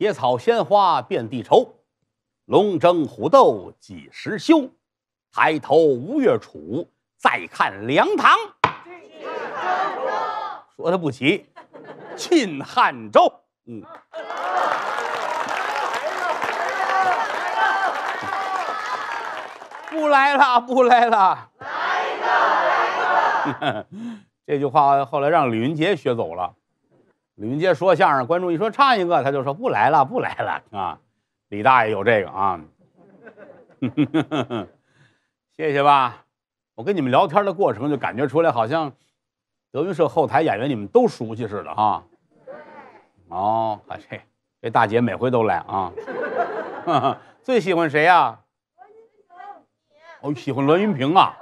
野草鲜花遍地愁，龙争虎斗几时休？抬头吴越楚，再看梁唐说他不齐，晋汉周。嗯。不来了，不来了。来一个，来一个。这句话后来让李云杰学走了。李云杰说相声，观众一说唱一个，他就说不来了，不来了啊！李大爷有这个啊，谢谢吧。我跟你们聊天的过程就感觉出来，好像德云社后台演员你们都熟悉似的哈。哦，哦，这这大姐每回都来啊。最喜欢谁呀？我喜欢栾云平啊。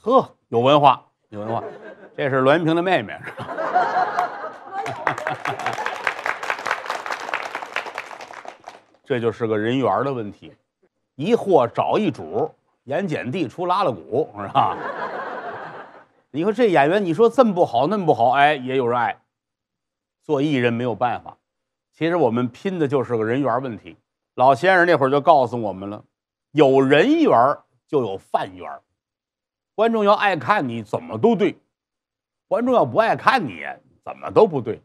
呵，有文化，有文化。这是栾云平的妹妹，是吧？这就是个人缘的问题，一货找一主，盐碱地出拉拉鼓，是吧？你说这演员，你说这么不好，那么不好，哎，也有人爱。做艺人没有办法，其实我们拼的就是个人缘问题。老先生那会儿就告诉我们了：，有人缘就有饭缘，观众要爱看你怎么都对，观众要不爱看你怎么都不对。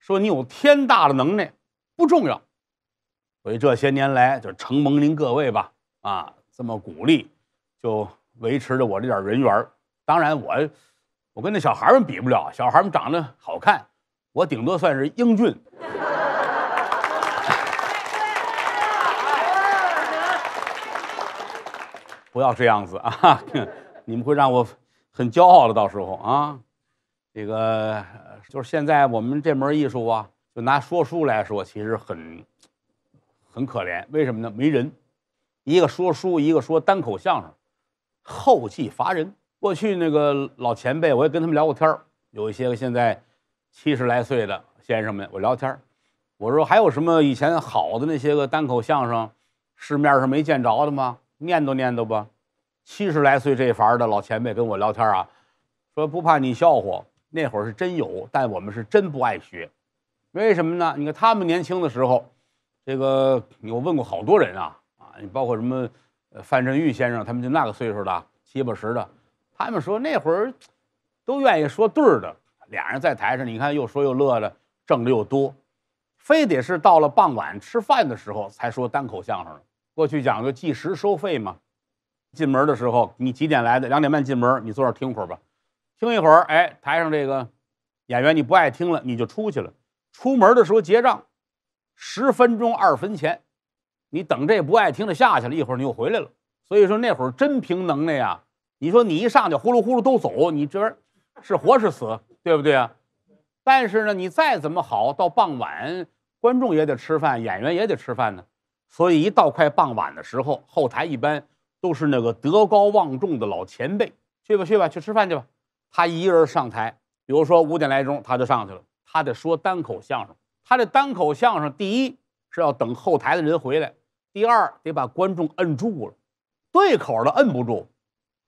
说你有天大的能耐，不重要。所以这些年来，就承蒙您各位吧，啊，这么鼓励，就维持着我这点人缘当然，我，我跟那小孩们比不了，小孩们长得好看，我顶多算是英俊。不要这样子啊！你们会让我很骄傲的，到时候啊。这个就是现在我们这门艺术啊，就拿说书来说，其实很很可怜。为什么呢？没人，一个说书，一个说单口相声，后继乏人。过去那个老前辈，我也跟他们聊过天儿，有一些个现在七十来岁的先生们，我聊天儿，我说还有什么以前好的那些个单口相声，市面上没见着的吗？念叨念叨吧。七十来岁这茬儿的老前辈跟我聊天啊，说不怕你笑话。那会儿是真有，但我们是真不爱学，为什么呢？你看他们年轻的时候，这个我问过好多人啊，啊，包括什么范振钰先生，他们就那个岁数的七八十的，他们说那会儿都愿意说对儿的，俩人在台上，你看又说又乐的，挣的又多，非得是到了傍晚吃饭的时候才说单口相声。过去讲究计时收费嘛，进门的时候你几点来的？两点半进门，你坐那听会儿吧。听一会儿，哎，台上这个演员你不爱听了，你就出去了。出门的时候结账，十分钟二分钱。你等这不爱听的下去了，一会儿你又回来了。所以说那会儿真凭能耐啊！你说你一上去呼噜呼噜都走，你这，是活是死，对不对啊？但是呢，你再怎么好，到傍晚观众也得吃饭，演员也得吃饭呢。所以一到快傍晚的时候，后台一般都是那个德高望重的老前辈，去吧去吧去吃饭去吧。他一人上台，比如说五点来钟，他就上去了。他得说单口相声。他这单口相声，第一是要等后台的人回来，第二得把观众摁住了。对口的摁不住，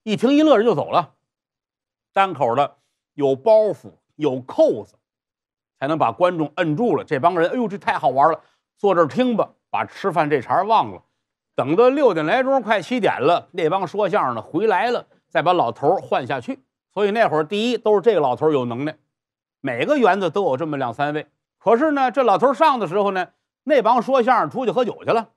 一听一乐人就走了。单口的有包袱有扣子，才能把观众摁住了。这帮人，哎呦，这太好玩了，坐这儿听吧，把吃饭这茬忘了。等到六点来钟，快七点了，那帮说相声的回来了，再把老头换下去。所以那会儿，第一都是这个老头有能耐，每个园子都有这么两三位。可是呢，这老头上的时候呢，那帮说相声出去喝酒去了，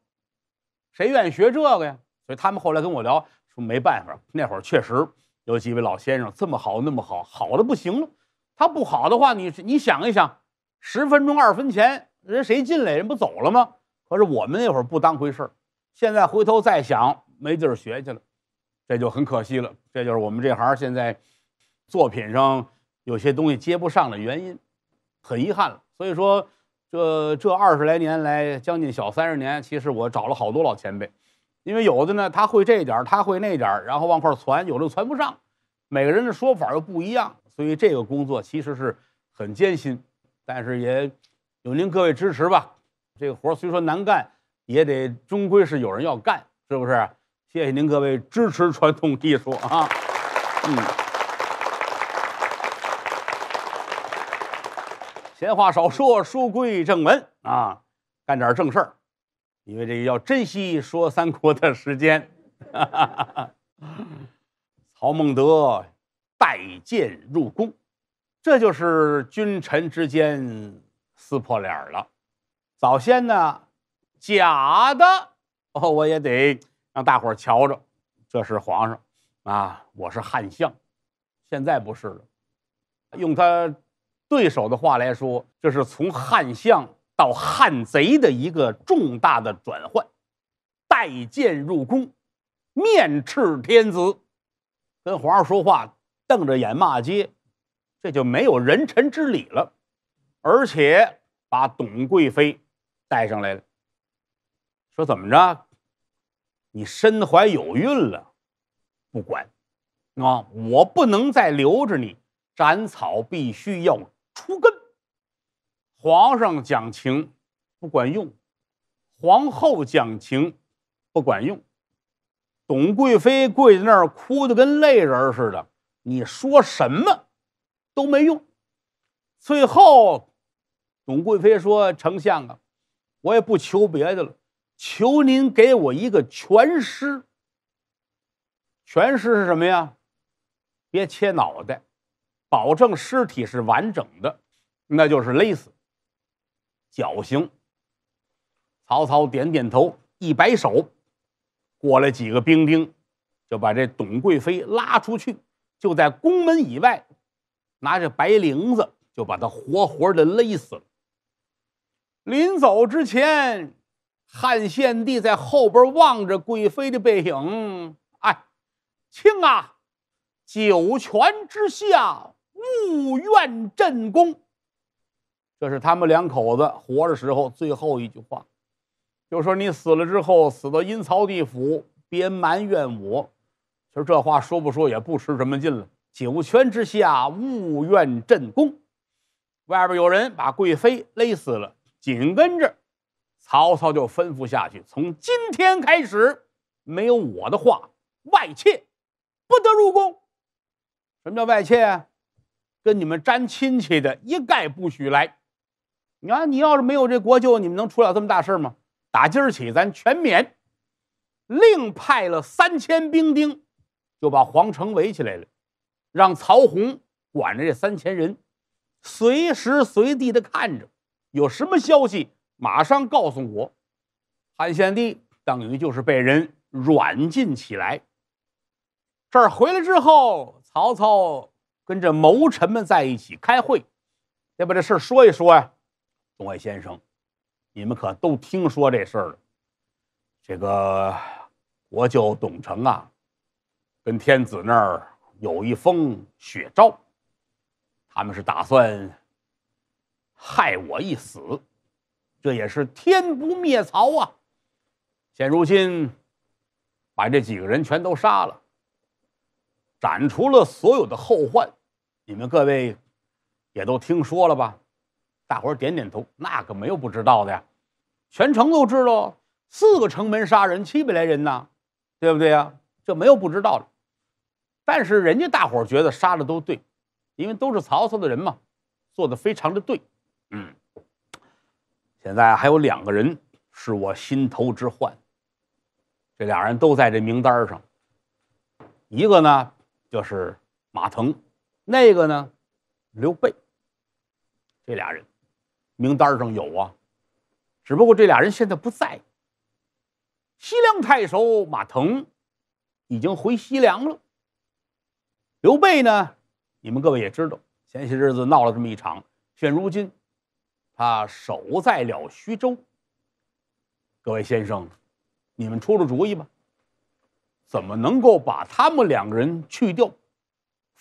谁愿意学这个呀？所以他们后来跟我聊，说没办法，那会儿确实有几位老先生这么好那么好，好的不行了。他不好的话，你你想一想，十分钟二分钱，人谁进来人不走了吗？可是我们那会儿不当回事儿，现在回头再想，没地儿学去了，这就很可惜了。这就是我们这行现在。作品上有些东西接不上的原因，很遗憾了。所以说，这这二十来年来，将近小三十年，其实我找了好多老前辈，因为有的呢他会这点儿，他会那点儿，然后往块儿传，有的传不上，每个人的说法又不一样，所以这个工作其实是很艰辛。但是也有您各位支持吧，这个活虽说难干，也得终归是有人要干，是不是？谢谢您各位支持传统艺术啊！嗯。闲话少说，书归正文啊，干点正事儿，因为这要珍惜说三国的时间。曹孟德带剑入宫，这就是君臣之间撕破脸了。早先呢，假的哦，我也得让大伙儿瞧着，这是皇上啊，我是汉相，现在不是了，用他。对手的话来说，这是从汉相到汉贼的一个重大的转换。带剑入宫，面斥天子，跟皇上说话，瞪着眼骂街，这就没有人臣之礼了。而且把董贵妃带上来了，说怎么着，你身怀有孕了，不管，啊，我不能再留着你，斩草必须要。除根，皇上讲情不管用，皇后讲情不管用，董贵妃跪在那儿哭的跟泪人似的，你说什么都没用。最后，董贵妃说：“丞相啊，我也不求别的了，求您给我一个全尸。全尸是什么呀？别切脑袋。”保证尸体是完整的，那就是勒死、绞刑。曹操点点头，一摆手，过来几个兵丁，就把这董贵妃拉出去，就在宫门以外，拿着白绫子，就把她活活的勒死了。临走之前，汉献帝在后边望着贵妃的背影，哎，卿啊，九泉之下。勿怨朕功。这是他们两口子活着时候最后一句话，就说你死了之后，死到阴曹地府，别埋怨我。其实这话说不说也不吃什么劲了。九泉之下勿怨朕功。外边有人把贵妃勒死了，紧跟着曹操就吩咐下去：从今天开始，没有我的话，外妾不得入宫。什么叫外妾？跟你们沾亲戚的，一概不许来。你看，你要是没有这国舅，你们能出了这么大事吗？打今儿起，咱全免。另派了三千兵丁，就把皇城围起来了，让曹洪管着这三千人，随时随地的看着，有什么消息，马上告诉我。汉献帝等于就是被人软禁起来。这儿回来之后，曹操。跟这谋臣们在一起开会，得把这事儿说一说呀，众位先生，你们可都听说这事儿了？这个，我舅董承啊，跟天子那儿有一封血诏，他们是打算害我一死，这也是天不灭曹啊！现如今，把这几个人全都杀了，斩除了所有的后患。你们各位也都听说了吧？大伙儿点点头，那可没有不知道的呀，全城都知道。四个城门杀人七百来人呢，对不对呀？这没有不知道的。但是人家大伙儿觉得杀的都对，因为都是曹操的人嘛，做的非常的对。嗯，现在还有两个人是我心头之患，这俩人都在这名单上。一个呢就是马腾。那个呢，刘备。这俩人名单上有啊，只不过这俩人现在不在。西凉太守马腾已经回西凉了。刘备呢，你们各位也知道，前些日子闹了这么一场，现如今他守在了徐州。各位先生，你们出了主意吧，怎么能够把他们两个人去掉？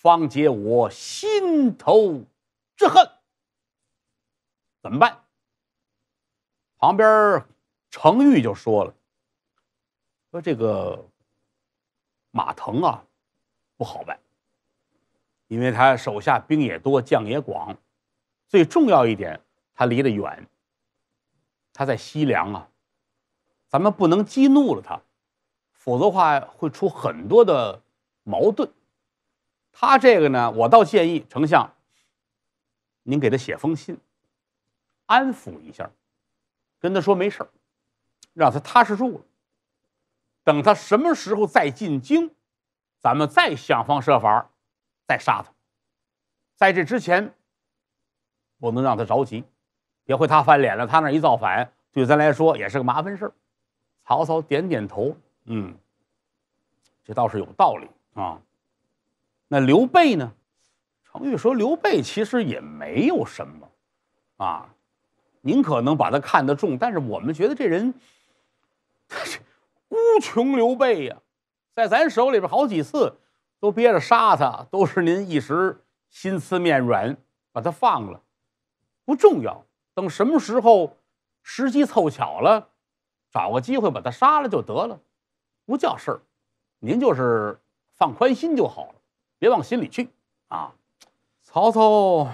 方解我心头之恨，怎么办？旁边程昱就说了：“说这个马腾啊，不好办，因为他手下兵也多，将也广，最重要一点，他离得远。他在西凉啊，咱们不能激怒了他，否则话会出很多的矛盾。”他这个呢，我倒建议丞相，您给他写封信，安抚一下，跟他说没事儿，让他踏实住了。等他什么时候再进京，咱们再想方设法再杀他。在这之前，不能让他着急，别回他翻脸了。他那一造反，对咱来说也是个麻烦事儿。曹操点点头，嗯，这倒是有道理啊。那刘备呢？程昱说：“刘备其实也没有什么，啊，您可能把他看得重，但是我们觉得这人，是孤穷刘备呀，在咱手里边好几次都憋着杀他，都是您一时心思面软把他放了，不重要。等什么时候时机凑巧了，找个机会把他杀了就得了，不叫事儿。您就是放宽心就好了。”别往心里去，啊！曹操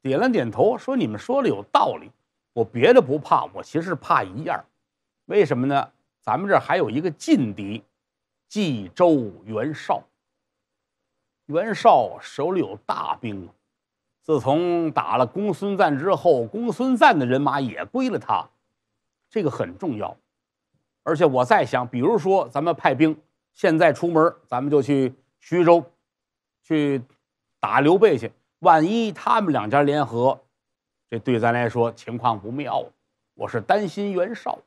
点了点头，说：“你们说的有道理。我别的不怕，我其实怕一样。为什么呢？咱们这还有一个劲敌，冀州袁绍。袁绍手里有大兵，自从打了公孙瓒之后，公孙瓒的人马也归了他。这个很重要。而且我在想，比如说咱们派兵，现在出门，咱们就去徐州。”去打刘备去，万一他们两家联合，这对咱来说情况不妙。我是担心袁绍，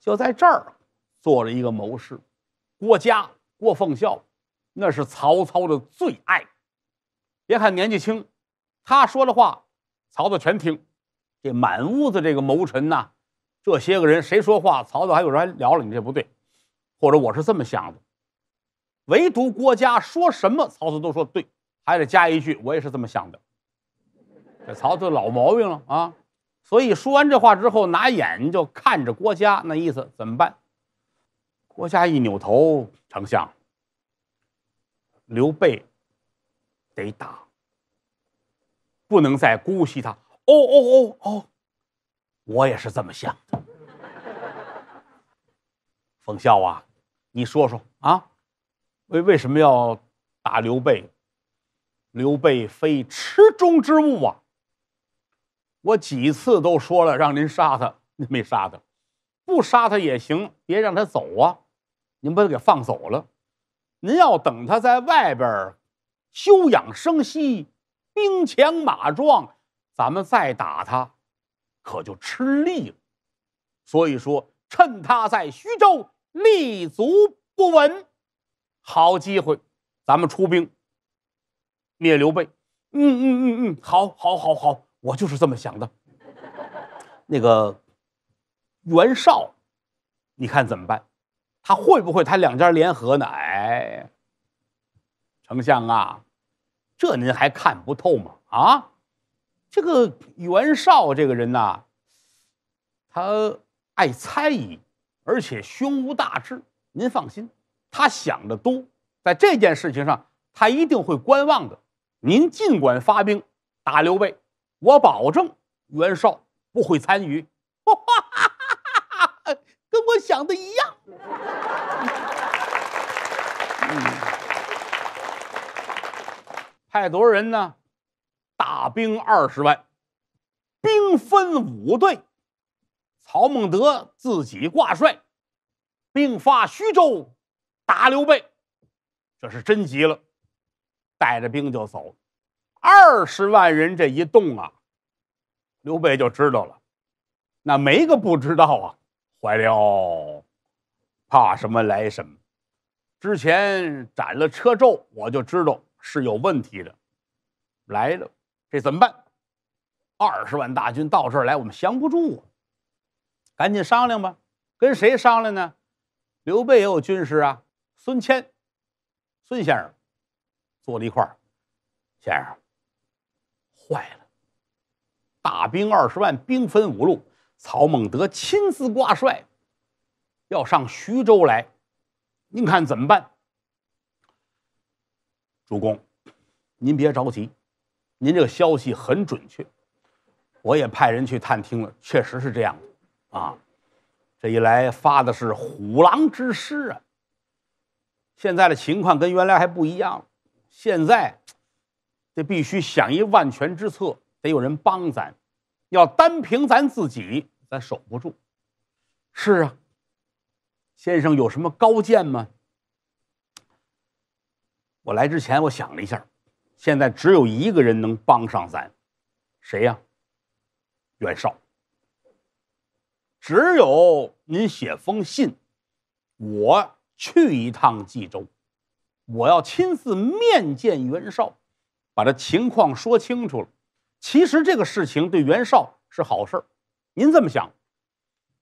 就在这儿做了一个谋士郭嘉、郭奉孝，那是曹操的最爱。别看年纪轻，他说的话曹操全听。这满屋子这个谋臣呐，这些个人谁说话，曹操还有人聊了，你这不对。或者我是这么想的。唯独郭嘉说什么，曹操都说对，还得加一句：“我也是这么想的。”这曹操老毛病了啊！所以说完这话之后，拿眼就看着郭嘉，那意思怎么办？郭嘉一扭头，丞相，刘备得打，不能再姑息他。哦哦哦哦，我也是这么想的。冯孝啊，你说说啊！为为什么要打刘备？刘备非池中之物啊！我几次都说了，让您杀他，您没杀他，不杀他也行，别让他走啊！您把他给放走了，您要等他在外边休养生息，兵强马壮，咱们再打他，可就吃力了。所以说，趁他在徐州立足不稳。好机会，咱们出兵灭刘备。嗯嗯嗯嗯，好，好，好，好，我就是这么想的。那个袁绍，你看怎么办？他会不会他两家联合呢？哎，丞相啊，这您还看不透吗？啊，这个袁绍这个人呐，他爱猜疑，而且胸无大志。您放心。他想的多，在这件事情上，他一定会观望的。您尽管发兵打刘备，我保证袁绍不会参与。哈，跟我想的一样。派多少人呢？大兵二十万，兵分五队，曹孟德自己挂帅，兵发徐州。打刘备，这是真急了，带着兵就走。二十万人这一动啊，刘备就知道了，那没个不知道啊。坏了，怕什么来什么。之前斩了车胄，我就知道是有问题的。来了，这怎么办？二十万大军到这儿来，我们降不住啊。赶紧商量吧，跟谁商量呢？刘备也有军师啊。孙谦，孙先生，坐了一块儿。先生，坏了，大兵二十万，兵分五路，曹孟德亲自挂帅，要上徐州来。您看怎么办？主公，您别着急，您这个消息很准确，我也派人去探听了，确实是这样的。啊，这一来发的是虎狼之师啊！现在的情况跟原来还不一样，现在这必须想一万全之策，得有人帮咱。要单凭咱自己，咱守不住。是啊，先生有什么高见吗？我来之前，我想了一下，现在只有一个人能帮上咱，谁呀？袁绍。只有您写封信，我。去一趟冀州，我要亲自面见袁绍，把这情况说清楚了。其实这个事情对袁绍是好事儿，您这么想：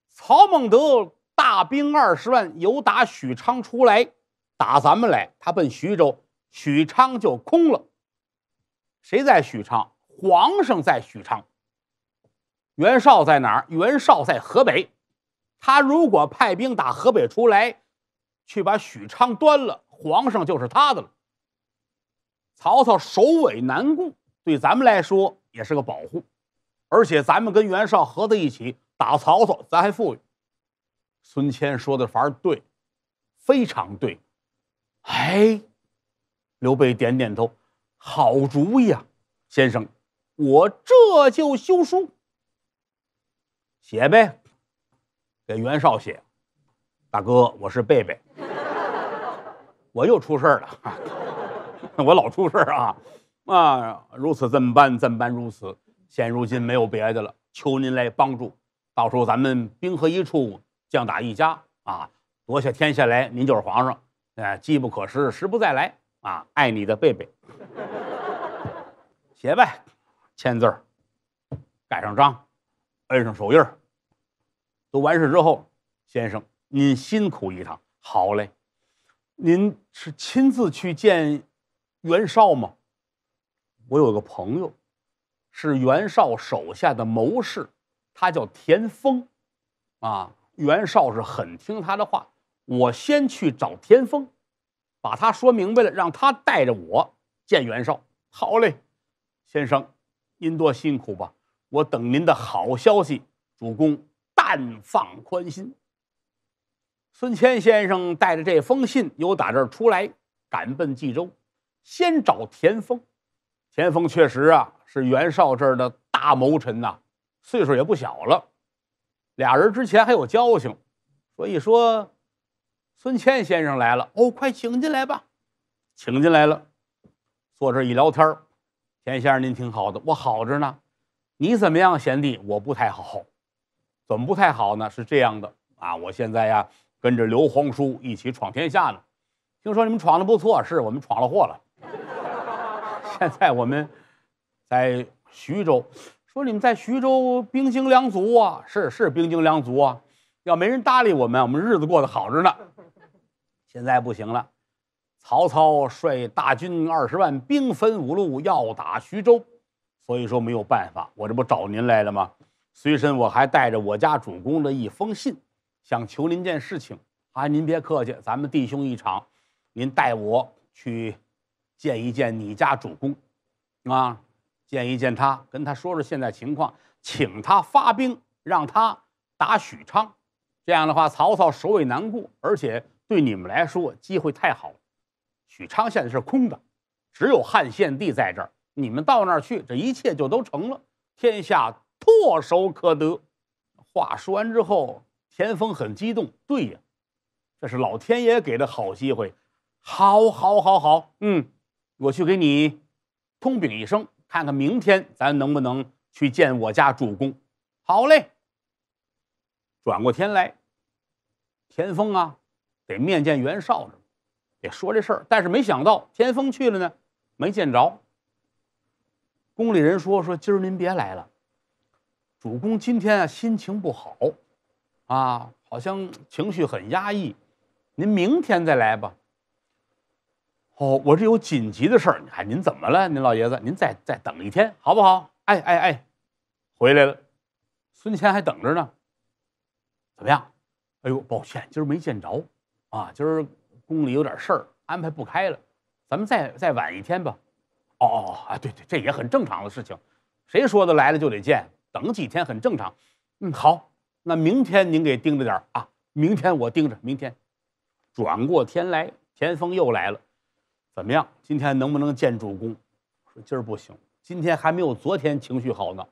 曹孟德大兵二十万由打许昌出来，打咱们来，他奔徐州，许昌就空了。谁在许昌？皇上在许昌。袁绍在哪儿？袁绍在河北。他如果派兵打河北出来。去把许昌端了，皇上就是他的了。曹操首尾难顾，对咱们来说也是个保护，而且咱们跟袁绍合在一起打曹操，咱还富裕。孙谦说的反而对，非常对。哎，刘备点点头，好主意啊，先生，我这就修书，写呗，给袁绍写，大哥，我是贝贝。我又出事儿了，我老出事儿啊！啊，如此这么办，这么办如此。现如今没有别的了，求您来帮助，到时候咱们兵合一处，将打一家啊，夺下天下来，您就是皇上。哎，机不可失，时不再来啊！爱你的贝贝，写呗，签字儿，盖上章，摁上手印儿，都完事之后，先生您辛苦一趟，好嘞。您是亲自去见袁绍吗？我有个朋友，是袁绍手下的谋士，他叫田丰，啊，袁绍是很听他的话。我先去找田丰，把他说明白了，让他带着我见袁绍。好嘞，先生，您多辛苦吧，我等您的好消息。主公，但放宽心。孙谦先生带着这封信，由打这儿出来，赶奔冀州，先找田丰。田丰确实啊，是袁绍这儿的大谋臣呐，岁数也不小了。俩人之前还有交情，所以说，孙谦先生来了，哦，快请进来吧。请进来了，坐这一聊天儿。田先生您挺好的，我好着呢。你怎么样，贤弟？我不太好。怎么不太好呢？是这样的啊，我现在呀。跟着刘皇叔一起闯天下呢，听说你们闯的不错，是我们闯了祸了。现在我们在徐州，说你们在徐州兵精粮足啊，是是兵精粮足啊，要没人搭理我们，我们日子过得好着呢。现在不行了，曹操率大军二十万，兵分五路要打徐州，所以说没有办法，我这不找您来了吗？随身我还带着我家主公的一封信。想求您件事情啊！您别客气，咱们弟兄一场，您带我去见一见你家主公啊，见一见他，跟他说说现在情况，请他发兵，让他打许昌。这样的话，曹操首尾难顾，而且对你们来说机会太好了。许昌现在是空的，只有汉献帝在这儿，你们到那儿去，这一切就都成了，天下唾手可得。话说完之后。田丰很激动，对呀，这是老天爷给的好机会，好，好，好，好，嗯，我去给你通禀一声，看看明天咱能不能去见我家主公。好嘞。转过天来，田丰啊，得面见袁绍，得说这事儿。但是没想到田丰去了呢，没见着。宫里人说说，今儿您别来了，主公今天啊心情不好。啊，好像情绪很压抑，您明天再来吧。哦，我这有紧急的事儿，你看您怎么了？您老爷子，您再再等一天好不好？哎哎哎，回来了，孙乾还等着呢。怎么样？哎呦，抱歉，今儿没见着，啊，今儿宫里有点事儿，安排不开了，咱们再再晚一天吧。哦哦啊，对对，这也很正常的事情，谁说的来了就得见，等几天很正常。嗯，好。那明天您给盯着点儿啊！明天我盯着。明天，转过天来，田丰又来了。怎么样？今天能不能见主公？说今儿不行，今天还没有昨天情绪好呢。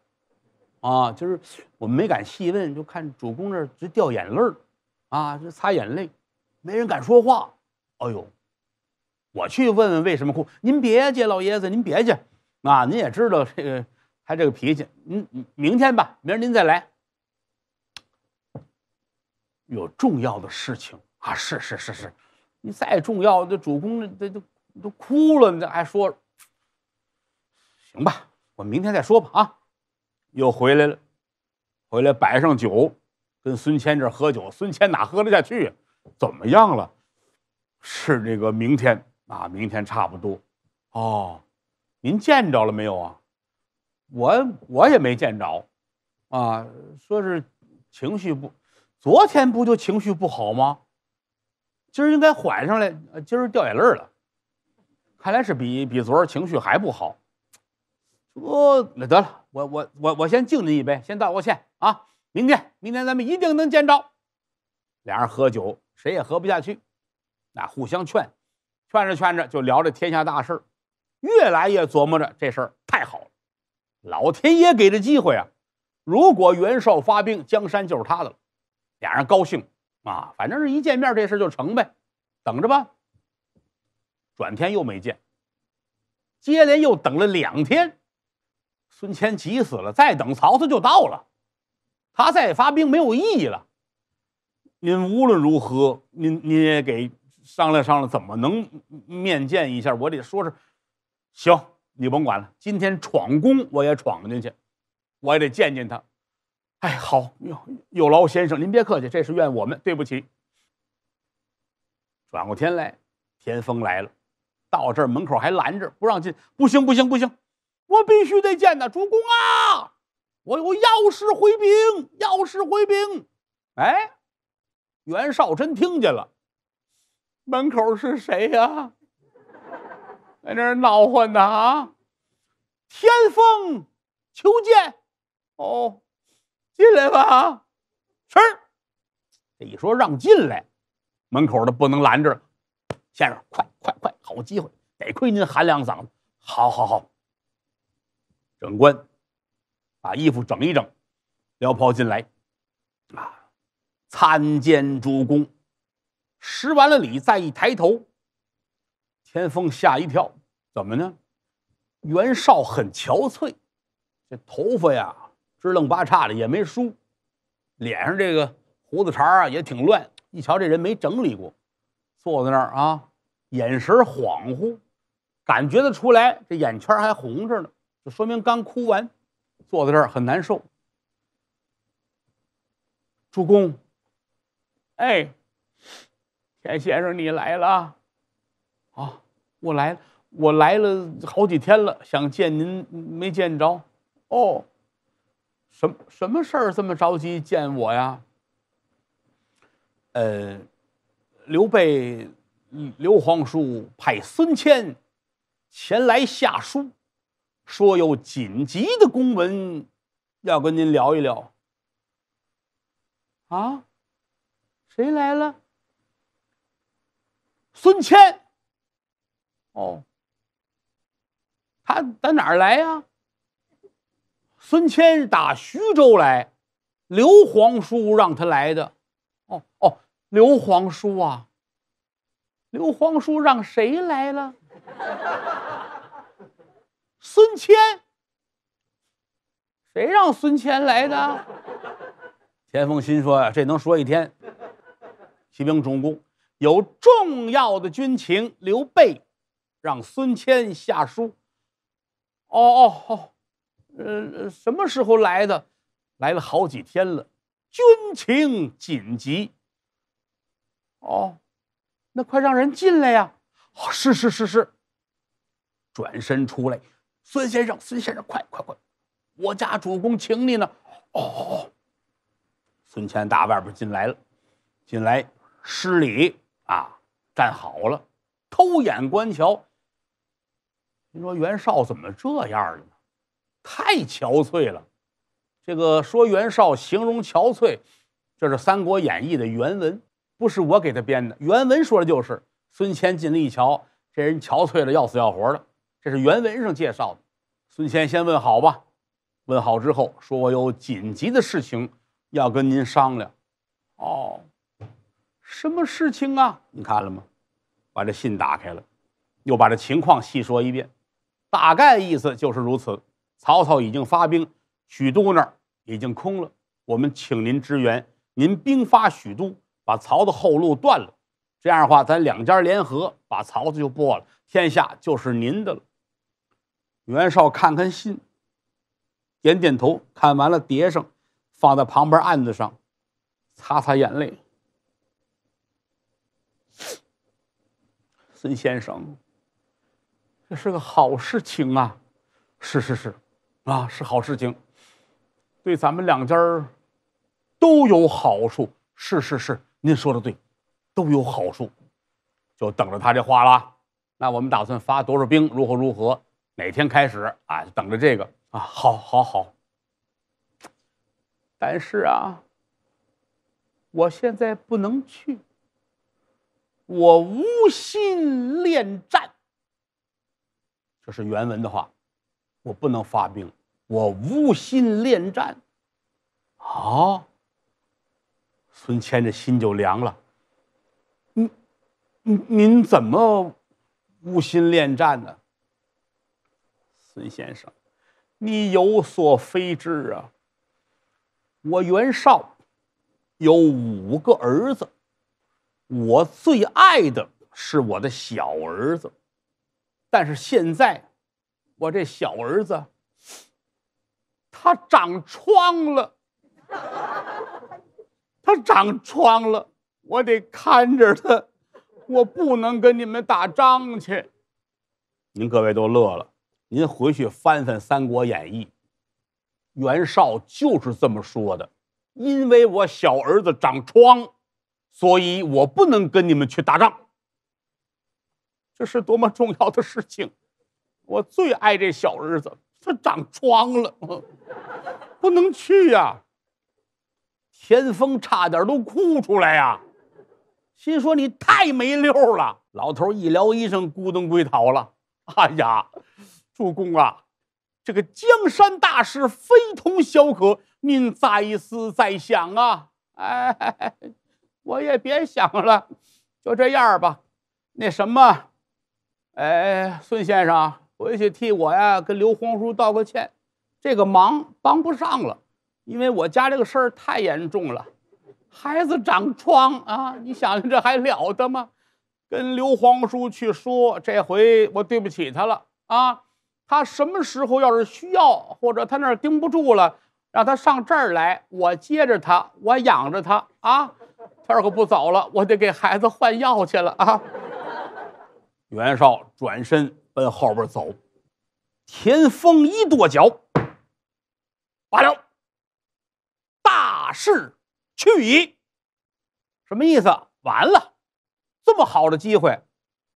啊，今儿我们没敢细问，就看主公那直掉眼泪儿，啊，这擦眼泪，没人敢说话。哎呦，我去问问为什么哭。您别介，老爷子，您别介，啊，您也知道这个他这个脾气。您明天吧，明儿您再来。有重要的事情啊！是是是是，你再重要，这主公这都都哭了，你这还说，行吧，我明天再说吧啊！又回来了，回来摆上酒，跟孙谦这喝酒。孙谦哪喝得下去啊？怎么样了？是这个明天啊，明天差不多哦。您见着了没有啊？我我也没见着，啊，说是情绪不。昨天不就情绪不好吗？今儿应该缓上来，今儿掉眼泪了，看来是比比昨儿情绪还不好。我那得了，我我我我先敬您一杯，先道个歉啊！明天，明天咱们一定能见着。俩人喝酒，谁也喝不下去，那互相劝，劝着劝着就聊着天下大事儿，越来越琢磨着这事儿太好了，老天爷给的机会啊！如果袁绍发兵，江山就是他的了。俩人高兴啊，反正是一见面这事就成呗，等着吧。转天又没见，接连又等了两天，孙乾急死了，再等曹操就到了，他再发兵没有意义了。您无论如何，您您也给商量商量，怎么能面见一下？我得说是，行，你甭管了，今天闯宫我也闯进去，我也得见见他。哎，好有有劳先生，您别客气，这是怨我们，对不起。转过天来，田丰来了，到这儿门口还拦着不让进，不行不行不行，我必须得见呐，主公啊，我我要事回兵，要事回兵。哎，袁绍真听见了，门口是谁呀？在儿闹混呢啊？田丰求见，哦。进来吧，是，你说让进来，门口的不能拦着。先生，快快快，好机会，得亏您喊两嗓子。好好好，整官，把衣服整一整，撩袍进来。啊，参见主公。施完了礼，再一抬头，天丰吓一跳，怎么呢？袁绍很憔悴，这头发呀。支棱八叉的也没梳，脸上这个胡子茬啊也挺乱。一瞧这人没整理过，坐在那儿啊，眼神恍惚，感觉得出来这眼圈还红着呢，就说明刚哭完。坐在这儿很难受。主公，哎，田先生你来了，啊，我来，我来了好几天了，想见您没见着，哦。什么什么事儿这么着急见我呀？呃，刘备刘皇叔派孙谦前来下书，说有紧急的公文要跟您聊一聊。啊？谁来了？孙谦。哦，他在哪儿来呀？孙谦打徐州来，刘皇叔让他来的。哦哦，刘皇叔啊，刘皇叔让谁来了？孙谦，谁让孙谦来的？田丰心说呀，这能说一天。骑兵主公有重要的军情，刘备让孙谦下书。哦哦哦。呃，什么时候来的？来了好几天了。军情紧急。哦，那快让人进来呀！是是是是。转身出来，孙先生，孙先生，快快快！我家主公请你呢。哦孙权打外边进来了，进来失礼啊，站好了。偷眼观瞧，你说袁绍怎么这样了？太憔悴了，这个说袁绍形容憔悴，这是《三国演义》的原文，不是我给他编的。原文说的就是孙谦进来一瞧，这人憔悴了，要死要活的。这是原文上介绍的。孙谦先问好吧，问好之后说：“我有紧急的事情要跟您商量。”哦，什么事情啊？你看了吗？把这信打开了，又把这情况细说一遍，大概意思就是如此。曹操已经发兵，许都那儿已经空了。我们请您支援，您兵发许都，把曹的后路断了。这样的话，咱两家联合，把曹子就破了，天下就是您的了。袁绍看看信，点点头，看完了叠上，放在旁边案子上，擦擦眼泪。孙先生，这是个好事情啊！是是是。啊，是好事情，对咱们两家都有好处。是是是，您说的对，都有好处。就等着他这话了。那我们打算发多少兵？如何如何？哪天开始？啊，等着这个啊。好，好，好。但是啊，我现在不能去，我无心恋战。这是原文的话。我不能发兵，我无心恋战，啊！孙谦这心就凉了。您，您怎么无心恋战呢？孙先生，你有所非之啊！我袁绍有五个儿子，我最爱的是我的小儿子，但是现在。我这小儿子，他长疮了，他长疮了，我得看着他，我不能跟你们打仗去。您各位都乐了，您回去翻翻《三国演义》，袁绍就是这么说的，因为我小儿子长疮，所以我不能跟你们去打仗，这是多么重要的事情。我最爱这小日子，它长疮了，不能去呀。田丰差点都哭出来呀，心说你太没溜了。老头一撩衣裳，咕咚归逃了。哎呀，主公啊，这个江山大事非同小可，您再思再想啊。哎，我也别想了，就这样吧。那什么，哎，孙先生。回去替我呀，跟刘皇叔道个歉，这个忙帮不上了，因为我家这个事儿太严重了，孩子长疮啊，你想想这还了得吗？跟刘皇叔去说，这回我对不起他了啊！他什么时候要是需要，或者他那儿盯不住了，让他上这儿来，我接着他，我养着他啊！天可不早了，我得给孩子换药去了啊！袁绍转身。奔后边走，田丰一跺脚，罢了，大势去矣。什么意思？完了，这么好的机会，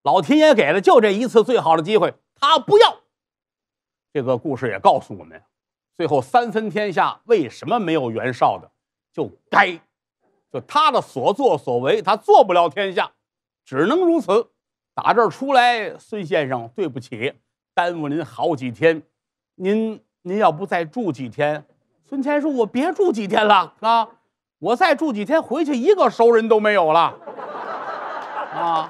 老天爷给了就这一次最好的机会，他不要。这个故事也告诉我们，最后三分天下为什么没有袁绍的？就该，就他的所作所为，他做不了天下，只能如此。打这儿出来，孙先生，对不起，耽误您好几天。您您要不再住几天？孙谦说：“我别住几天了啊！我再住几天，回去一个熟人都没有了。啊，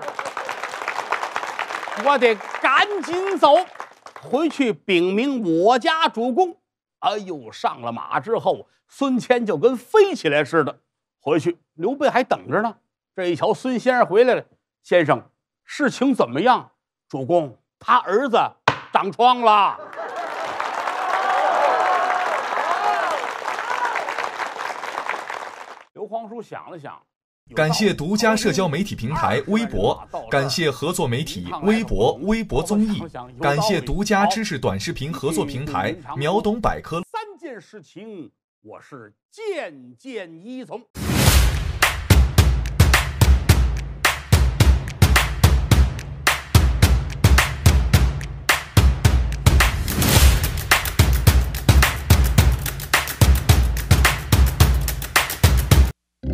我得赶紧走，回去禀明我家主公。哎呦，上了马之后，孙谦就跟飞起来似的，回去。刘备还等着呢。这一瞧，孙先生回来了，先生。”事情怎么样，主公？他儿子长疮了。刘皇叔想了想。感谢独家社交媒体平台微博，感谢合作媒体微博、微博综艺，感谢独家知识短视频合作平台秒懂百科。三件事情，我是件件依从。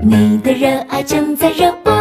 你的热爱正在热播。